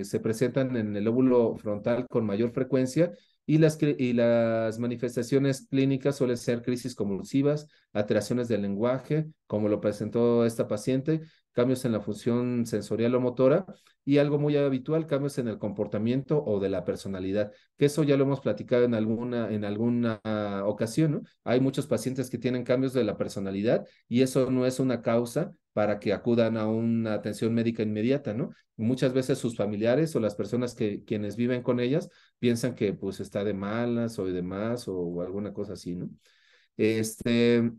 eh, se presentan en el óvulo frontal con mayor frecuencia y las, las manifestaciones clínicas suelen ser crisis convulsivas, alteraciones del lenguaje, como lo presentó esta paciente, cambios en la función sensorial o motora y algo muy habitual, cambios en el comportamiento o de la personalidad, que eso ya lo hemos platicado en alguna, en alguna ocasión, ¿no? Hay muchos pacientes que tienen cambios de la personalidad y eso no es una causa para que acudan a una atención médica inmediata, ¿no? Muchas veces sus familiares o las personas que quienes viven con ellas piensan que pues está de malas o de más o, alguna cosa así, ¿no? Este,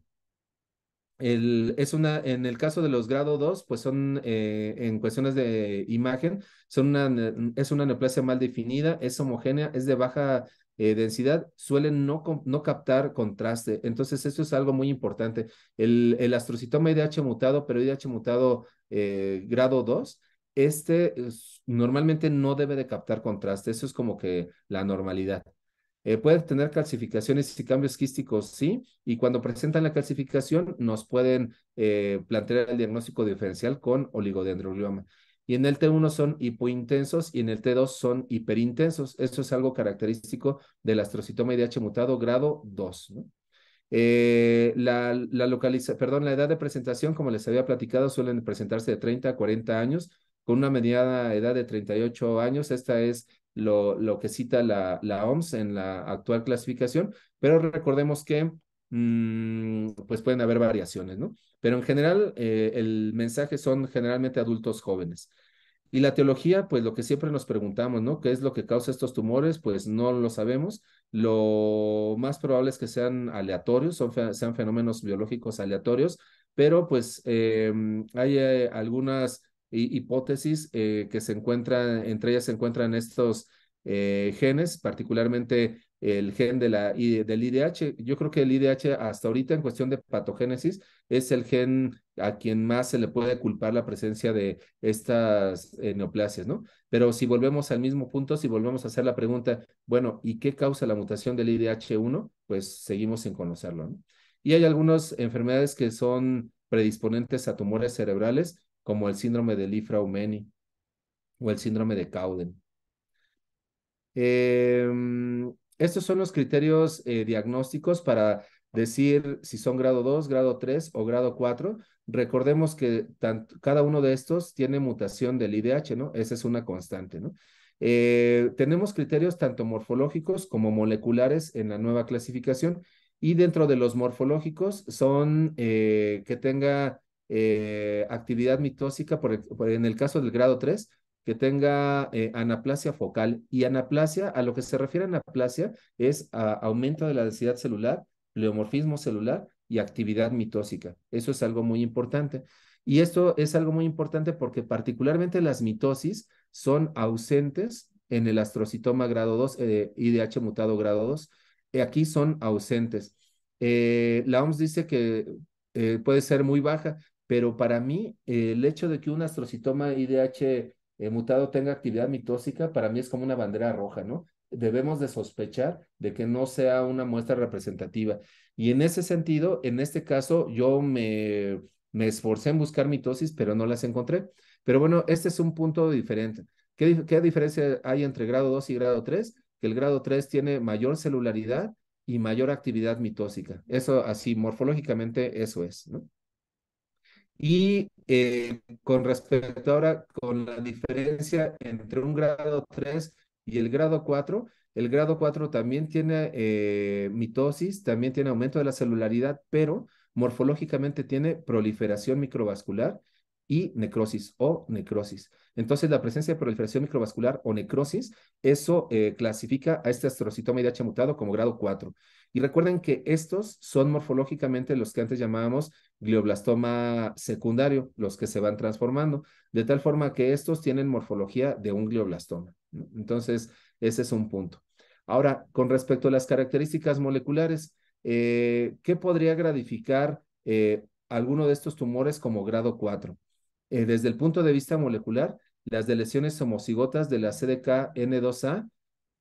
es una, en el caso de los grado 2, pues son eh, en cuestiones de imagen, son una, es una neoplasia mal definida, es homogénea, es de baja eh, densidad suelen no, no captar contraste. Entonces, eso es algo muy importante. El, el astrocitoma IDH mutado, pero IDH mutado eh, grado 2, este normalmente no debe de captar contraste. Eso es como que la normalidad. Eh, puede tener calcificaciones y cambios quísticos, sí, y cuando presentan la calcificación nos pueden plantear el diagnóstico diferencial con oligodendroglioma y en el T1 son hipointensos y en el T2 son hiperintensos. Eso es algo característico del astrocitoma IDH mutado grado 2. Eh, la, la, perdón, la edad de presentación, como les había platicado, suelen presentarse de 30 a 40 años, con una mediana edad de 38 años. Esta es lo, lo que cita la, la OMS en la actual clasificación, pero recordemos que mm, pues pueden haber variaciones, ¿no? Pero en general, eh, el mensaje son generalmente adultos jóvenes. Y la teología, pues lo que siempre nos preguntamos, ¿no? ¿Qué es lo que causa estos tumores? Pues no lo sabemos. Lo más probable es que sean aleatorios, son, sean fenómenos biológicos aleatorios, pero pues eh, hay eh, algunas hipótesis que se encuentran, entre ellas se encuentran estos genes, particularmente el gen de la, del IDH. Yo creo que el IDH hasta ahorita en cuestión de patogénesis es el gen a quien más se le puede culpar la presencia de estas eh, neoplasias, ¿no? Pero si volvemos al mismo punto, si volvemos a hacer la pregunta, bueno, ¿y qué causa la mutación del IDH1? Pues seguimos sin conocerlo, ¿no? Y hay algunas enfermedades que son predisponentes a tumores cerebrales, como el síndrome de Lifraumeni o el síndrome de Cauden Eh, em, estos son los criterios eh, diagnósticos para decir si son grado 2, grado 3 o grado 4. Recordemos que cada uno de estos tiene mutación del IDH, ¿no? Esa es una constante, ¿no? Eh, tenemos criterios tanto morfológicos como moleculares en la nueva clasificación y dentro de los morfológicos son eh, que tenga actividad mitósica, en el caso del grado 3, que tenga eh, anaplasia focal. Y anaplasia, a lo que se refiere a anaplasia, es ah, aumento de la densidad celular, pleomorfismo celular y actividad mitósica. Eso es algo muy importante. Y esto es algo muy importante porque particularmente las mitosis son ausentes en el astrocitoma grado 2, eh, IDH mutado grado 2. Eh, aquí son ausentes. la OMS dice que puede ser muy baja, pero para mí el hecho de que un astrocitoma IDH eh, mutado tenga actividad mitósica, para mí es como una bandera roja, ¿no? Debemos de sospechar de que no sea una muestra representativa. Y en ese sentido, en este caso, yo me, esforcé en buscar mitosis, pero no las encontré. Pero bueno, este es un punto diferente. ¿Qué, qué diferencia hay entre grado 2 y grado 3? Que el grado 3 tiene mayor celularidad y mayor actividad mitósica. Eso así, morfológicamente, eso es, ¿no? Y eh, con respecto ahora con la diferencia entre un grado 3 y el grado 4, el grado 4 también tiene eh, mitosis, también tiene aumento de la celularidad, pero morfológicamente tiene proliferación microvascular y necrosis o necrosis. Entonces, la presencia de proliferación microvascular o necrosis, eso eh, clasifica a este astrocitoma IDH mutado como grado 4. Y recuerden que estos son morfológicamente los que antes llamábamos glioblastoma secundario, los que se van transformando, de tal forma que estos tienen morfología de un glioblastoma. Entonces, ese es un punto. Ahora, con respecto a las características moleculares, eh, ¿qué podría gratificar eh, alguno de estos tumores como grado 4? Eh, desde el punto de vista molecular, las de homocigotas de la CDK N2A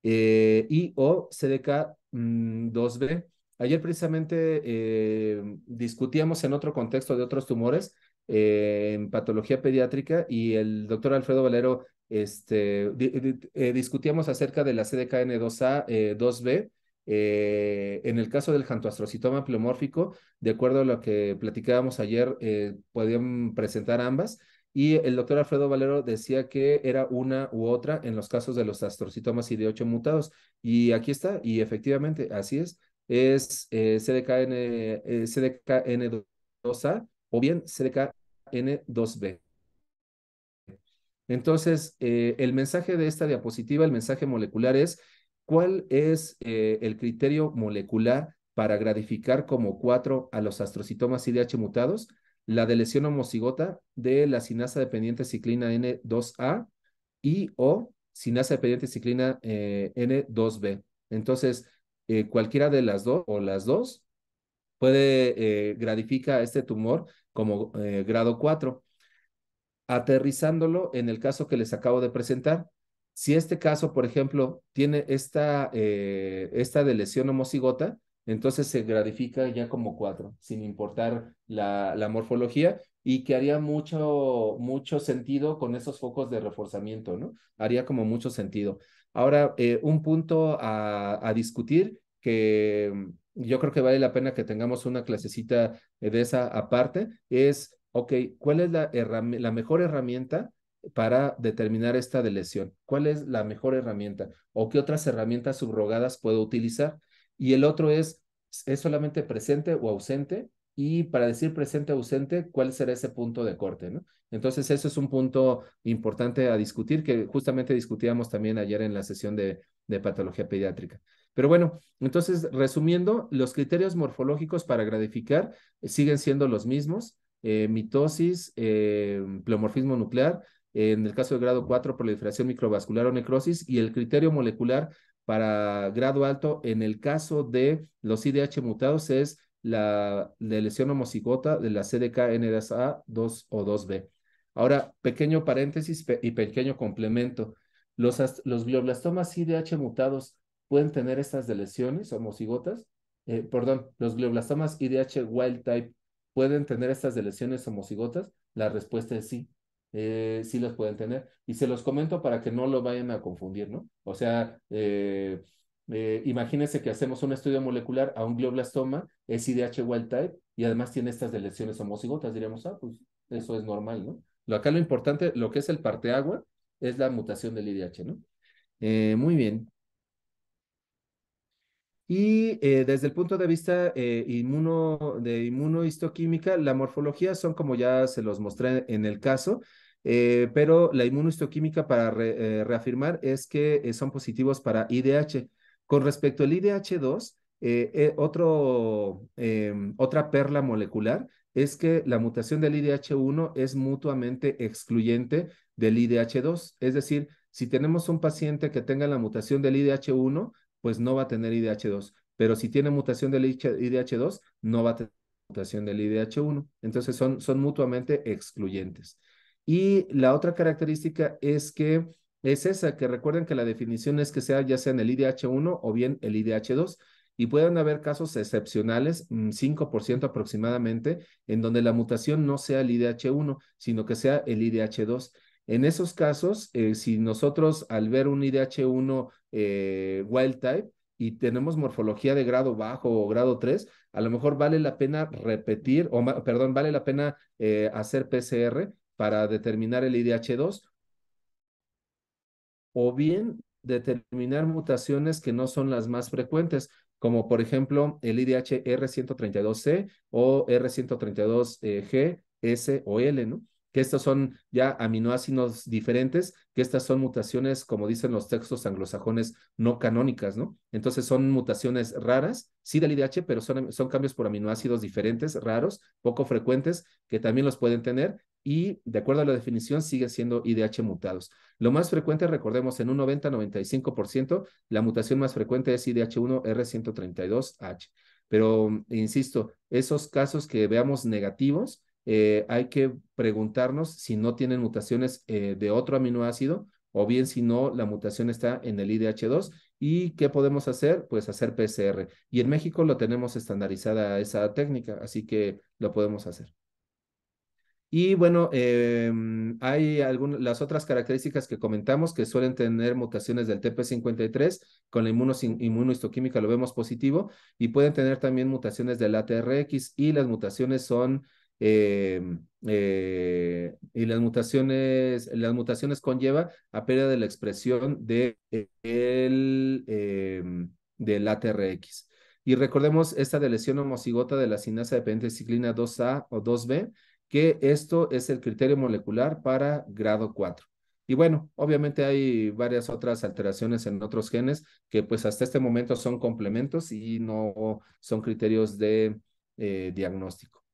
eh, y o CDK 2B. Mm, ayer precisamente eh, discutíamos en otro contexto de otros tumores eh, en patología pediátrica y el doctor Alfredo Valero este, discutíamos acerca de la CDKN2A 2B. en el caso del jantoastrocitoma pleomórfico, de acuerdo a lo que platicábamos ayer, podían presentar ambas. Y el doctor Alfredo Valero decía que era una u otra en los casos de los astrocitomas ID8 mutados. Y aquí está, y efectivamente, así es. Es eh, CDKN, eh, CDKN2A o bien CDKN2B. Entonces, eh, el mensaje de esta diapositiva, el mensaje molecular es, ¿cuál es el criterio molecular para gratificar como cuatro a los astrocitomas IDH mutados? la de lesión homocigota de la sinasa dependiente ciclina N2A y o sinasa dependiente ciclina eh, N2B. Entonces, eh, cualquiera de las dos o las dos puede eh, gradifica este tumor como eh, grado 4, aterrizándolo en el caso que les acabo de presentar. Si este caso, por ejemplo, tiene esta, esta de lesión homocigota, entonces se gratifica ya como cuatro, sin importar la, morfología, y que haría mucho, mucho sentido con esos focos de reforzamiento, ¿no? Haría como mucho sentido. Ahora, eh, un punto a, discutir que mm, yo creo que vale la pena que tengamos una clasecita de esa aparte, es, ok, ¿cuál es la, la mejor herramienta para determinar esta de lesión? ¿Cuál es la mejor herramienta? ¿O qué otras herramientas subrogadas puedo utilizar? y el otro es, ¿es solamente presente o ausente? Y para decir presente o ausente, ¿cuál será ese punto de corte? ¿no? Entonces, eso es un punto importante a discutir, que justamente discutíamos también ayer en la sesión de, de patología pediátrica. Pero bueno, entonces, resumiendo, los criterios morfológicos para gradificar siguen siendo los mismos, eh, mitosis, eh, pleomorfismo nuclear, en el caso de grado 4, proliferación microvascular o necrosis, y el criterio molecular para grado alto. En el caso de los IDH mutados es la, deleción lesión homocigota de la cdk a 2 o 2B. Ahora, pequeño paréntesis y pequeño complemento. Los, los glioblastomas IDH mutados pueden tener estas de lesiones homocigotas. Eh, perdón, los glioblastomas IDH wild type pueden tener estas de lesiones homocigotas. La respuesta es sí. Eh, si los pueden tener. Y se los comento para que no lo vayan a confundir, ¿no? O sea, eh, eh, imagínense que hacemos un estudio molecular a un glioblastoma, es IDH wild type, y además tiene estas de lesiones homocigotas, diríamos, ah, pues eso es normal, ¿no? Lo, acá lo importante, lo que es el parte agua es la mutación del IDH, ¿no? muy bien. Y eh, desde el punto de vista eh, inmuno, de inmunohistoquímica, la morfología son como ya se los mostré en el caso, eh, pero la inmunohistoquímica para reafirmar es que son positivos para IDH. Con respecto al IDH2, otro, em, otra perla molecular es que la mutación del IDH1 es mutuamente excluyente del IDH2. Es decir, si tenemos un paciente que tenga la mutación del IDH1, pues no va a tener IDH2. Pero si tiene mutación del IDH2, no va a tener mutación del IDH1. Entonces son, son mutuamente excluyentes. Y la otra característica es que es esa, que recuerden que la definición es que sea ya sea en el IDH1 o bien el IDH2. Y pueden haber casos excepcionales, 5% mm, aproximadamente, en donde la mutación no sea el IDH1, sino que sea el IDH2. En esos casos, eh, si nosotros al ver un IDH1 eh, wild type y tenemos morfología de grado bajo o grado 3, a lo mejor vale la pena repetir, o perdón, vale la pena eh, hacer PCR para determinar el IDH2 o bien determinar mutaciones que no son las más frecuentes, como por ejemplo el IDH R132C o R132G, eh, S o L, ¿no? que estos son ya aminoácidos diferentes, que estas son mutaciones, como dicen los textos anglosajones, no canónicas, ¿no? Entonces son mutaciones raras, sí del IDH, pero son, son cambios por aminoácidos diferentes, raros, poco frecuentes, que también los pueden tener y de acuerdo a la definición siguen siendo IDH mutados. Lo más frecuente, recordemos, en un 90-95%, la mutación más frecuente es IDH1R132H. Pero, insisto, esos casos que veamos negativos, eh, hay que preguntarnos si no tienen mutaciones eh, de otro aminoácido o bien si no, la mutación está en el IDH2. ¿Y qué podemos hacer? Pues hacer PCR. Y en México lo tenemos estandarizada esa técnica, así que lo podemos hacer. Y bueno, em, hay algunas, las otras características que comentamos que suelen tener mutaciones del TP53, con la inmunohistoquímica lo vemos positivo, y pueden tener también mutaciones del ATRX, y las mutaciones son Em, eh, y las mutaciones, las mutaciones conlleva a pérdida de la expresión de el, em, del ATRX. Y recordemos esta de lesión homocigota de la sinasa dependiente de ciclina 2A o 2B, que esto es el criterio molecular para grado 4. Y bueno, obviamente hay varias otras alteraciones en otros genes que pues hasta este momento son complementos y no son criterios de eh, diagnóstico.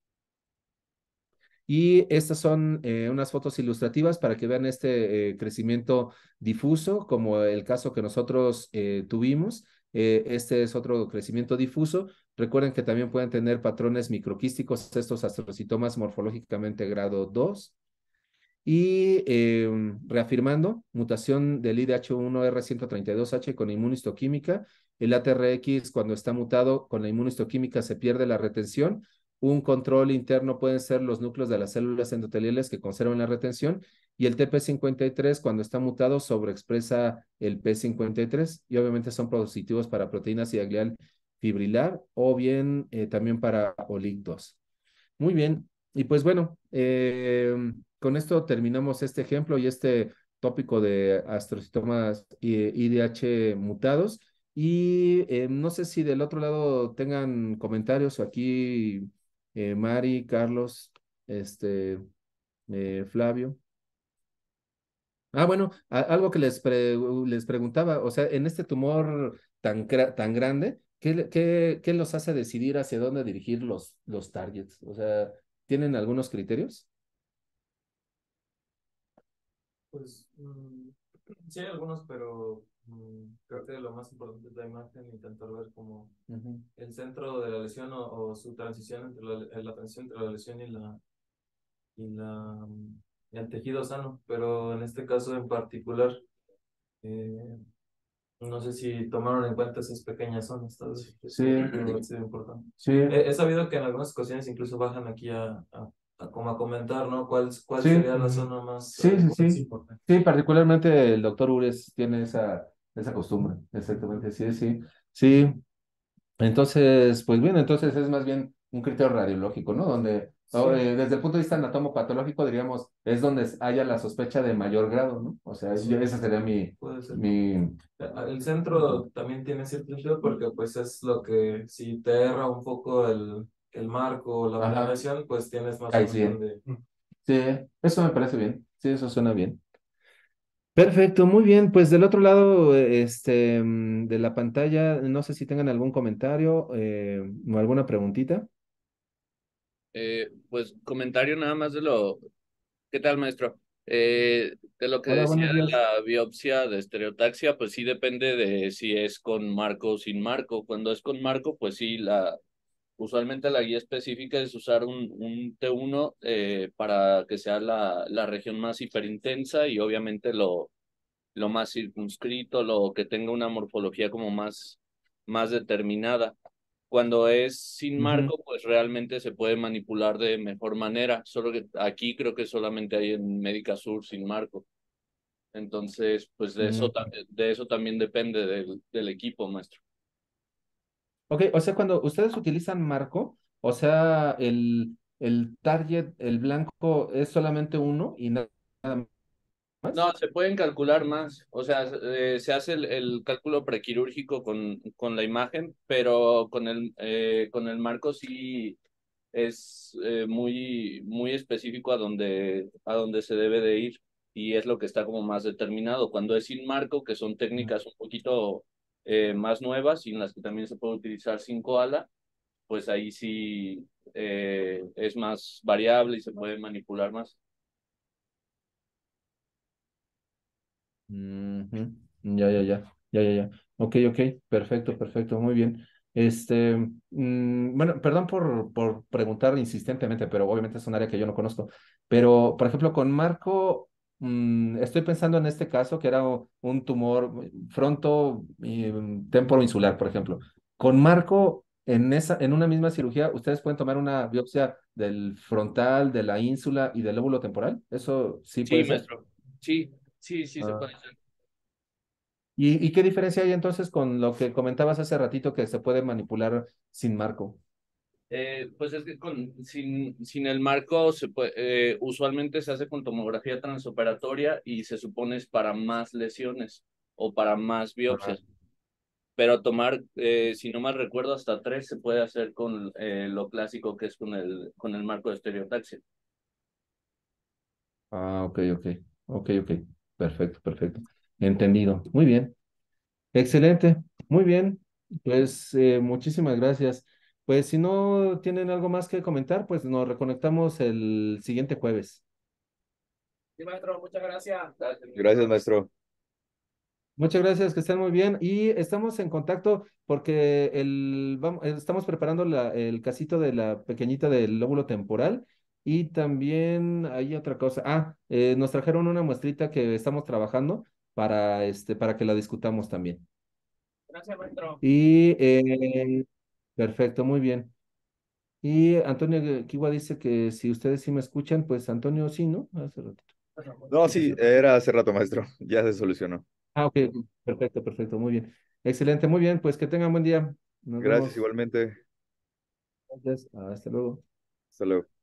Y estas son eh, unas fotos ilustrativas para que vean este eh, crecimiento difuso, como el caso que nosotros eh, tuvimos. este es otro crecimiento difuso. Recuerden que también pueden tener patrones microquísticos, estos astrocitomas morfológicamente grado 2. Y em, reafirmando, mutación del IDH1R132H con inmunistoquímica. El ATRX, cuando está mutado con la inmunistoquímica, se pierde la retención un control interno pueden ser los núcleos de las células endoteliales que conservan la retención y el TP53 cuando está mutado sobreexpresa el P53 y obviamente son positivos para proteínas y glial fibrilar o bien eh, también para olic Muy bien, y pues bueno, em, con esto terminamos este ejemplo y este tópico de astrocitomas IDH mutados. Y em, no sé si del otro lado tengan comentarios o aquí eh, Mari, Carlos, este, eh, Flavio. Ah, bueno, algo que les, preguntaba, o sea, en este tumor tan, tan grande, ¿qué, los hace decidir hacia dónde dirigir los, los targets? O sea, ¿tienen algunos criterios? Pues mm, sí hay algunos, pero Mm. Creo que lo más importante es la imagen, intentar ver como el centro de la lesión o, su transición entre la, eh, la, entre la lesión y la y la mm, y el tejido sano, pero en este caso en particular eh, no sé si tomaron en cuenta esas pequeñas zonas, Sí, importante. He, sabido que en algunas ocasiones incluso bajan aquí a, a como a comentar, ¿no? ¿Cuál, cuál sería la zona más, sí, eh, sí, sí. importante? Sí, particularmente el doctor Ures tiene esa esa costumbre, exactamente, sí, sí, sí. Entonces, pues bien, entonces es más bien un criterio radiológico, ¿no? Donde eh, desde el punto de vista anatomopatológico, diríamos, es donde haya la sospecha de mayor grado, ¿no? O sea, esa sería mi, mi... Ah, ah, el centro también tiene cierto sentido porque pues es lo que, si te erra un poco el, marco o la planeación, pues tienes más... posibilidades. sí, eso me parece bien, sí, eso suena bien. Perfecto, muy bien. Pues del otro lado, este, mm, de la pantalla, no sé si tengan algún comentario eh, o alguna preguntita. Eh, pues comentario nada más de lo... ¿Qué tal, maestro? Eh, de lo que decía de la biopsia de estereotaxia, pues sí depende de si es con marco o sin marco. Cuando es con marco, pues sí, la, Usualmente la guía específica es usar un, un T1 eh, para que sea la, región más hiperintensa y obviamente lo, lo más circunscrito, lo que tenga una morfología como más, más determinada. Cuando es sin marco, pues realmente se puede manipular de mejor manera, solo que aquí creo que solamente hay en Médica Sur sin marco. Entonces, pues de, eso, mm. de eso también depende del, del equipo, maestro. Ok, o sea, cuando ustedes utilizan marco, o sea, el, el target, el blanco, es solamente uno y nada más. No, se pueden calcular más. O sea, eh, se hace el, el, cálculo prequirúrgico con, con la imagen, pero con el, eh, con el marco sí es eh, muy, muy específico a donde, a donde se debe de ir y es lo que está como más determinado. Cuando es sin marco, que son técnicas un poquito eh, más nuevas y en las que también se puede utilizar 5 ala, pues ahí sí eh, es más variable y se puede manipular más. Ya, ya, ya, ya, ya, ya. Ok, ok, perfecto, perfecto, muy bien. Este, mm, bueno, perdón por, por preguntar insistentemente, pero obviamente es un área que yo no conozco. Pero, por ejemplo, con Marco, Mm, estoy pensando en este caso que era un tumor fronto eh, temporo insular por ejemplo. Con marco en, esa, en una misma cirugía, ¿ustedes pueden tomar una biopsia del frontal, de la ínsula y del lóbulo temporal? Eso sí, puede Sí, sí, sí se ah. puede ¿Y, ¿Y qué diferencia hay entonces con lo que comentabas hace ratito que se puede manipular sin marco? Eh, pues es que con, sin, sin el marco eh, usualmente se hace con tomografía transoperatoria y se supone es para más lesiones o para más biopsias. Pero tomar, eh, si no mal recuerdo, hasta tres se puede hacer con lo clásico que es con el, con el marco de estereotaxia. Ah, ok, ok, ok, ok. Perfecto, perfecto. Entendido. Muy bien. Excelente. Muy bien. Pues muchísimas gracias. Pues si no tienen algo más que comentar, pues nos reconectamos el siguiente jueves. Sí, maestro, muchas gracias. Gracias, maestro. Muchas gracias, que estén muy bien. Y estamos en contacto porque el, vamos, estamos preparando el casito de la pequeñita del lóbulo temporal. Y también hay otra cosa. Ah, eh, nos trajeron una muestrita que estamos trabajando para, este, para que la discutamos también. Gracias, maestro. Y eh, Perfecto, muy bien. Y Antonio eh, Kiwa dice que si ustedes sí me escuchan, pues Antonio sí, ¿no? Hace ratito. No, sí, era hace rato, maestro. Ya se solucionó. Ah, ok. Perfecto, perfecto. Muy bien. Excelente, muy bien. Pues que tengan buen día. Gracias, igualmente. Gracias. Hasta luego. Hasta luego.